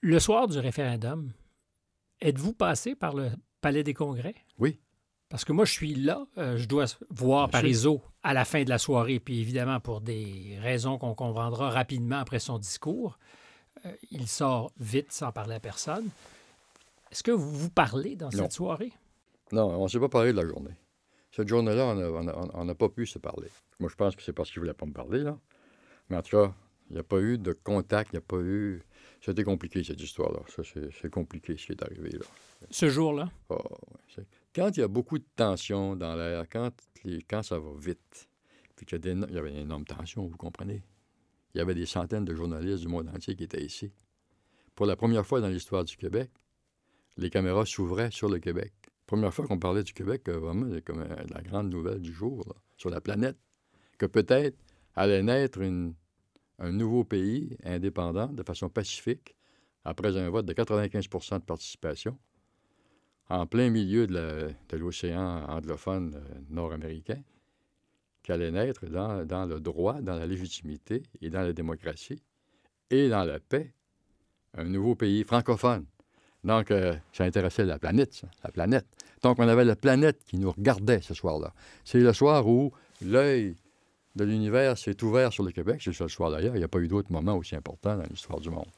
Le soir du référendum, êtes-vous passé par le Palais des Congrès? Oui. Parce que moi, je suis là, euh, je dois voir Parisot à la fin de la soirée, puis évidemment, pour des raisons qu'on comprendra rapidement après son discours, euh, il sort vite sans parler à personne. Est-ce que vous vous parlez dans cette soirée? Non, on ne s'est pas parlé de la journée. Cette journée-là, on n'a pas pu se parler. Moi, je pense que c'est parce qu'il ne voulait pas me parler, là. Mais en tout cas, il n'y a pas eu de contact, il n'y a pas eu c'était compliqué, cette histoire-là. c'est compliqué, ce qui est arrivé. Là. Ce jour-là? Ah, quand il y a beaucoup de tension dans l'air, quand, quand ça va vite, puis qu'il y, il y avait une énorme tension, vous comprenez? Il y avait des centaines de journalistes du monde entier qui étaient ici. Pour la première fois dans l'histoire du Québec, les caméras s'ouvraient sur le Québec. Première fois qu'on parlait du Québec, euh, vraiment, c'est comme euh, la grande nouvelle du jour, sur la planète, que peut-être allait naître une un nouveau pays indépendant de façon pacifique, après un vote de 95 de participation, en plein milieu de l'océan anglophone euh, nord-américain, qui allait naître dans, le droit, dans la légitimité et dans la démocratie et dans la paix, un nouveau pays francophone. Donc, euh, ça intéressait la planète, la planète. Donc, on avait la planète qui nous regardait ce soir-là. C'est le soir où l'œil de l'univers s'est ouvert sur le Québec. C'est ce soir d'ailleurs. Il n'y a pas eu d'autre moment aussi important dans l'histoire du monde.